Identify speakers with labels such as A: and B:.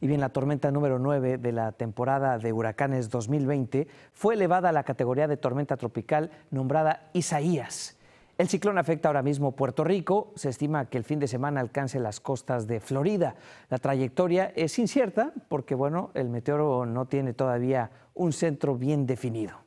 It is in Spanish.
A: Y bien, la tormenta número 9 de la temporada de huracanes 2020 fue elevada a la categoría de tormenta tropical nombrada Isaías. El ciclón afecta ahora mismo Puerto Rico. Se estima que el fin de semana alcance las costas de Florida. La trayectoria es incierta porque, bueno, el meteoro no tiene todavía un centro bien definido.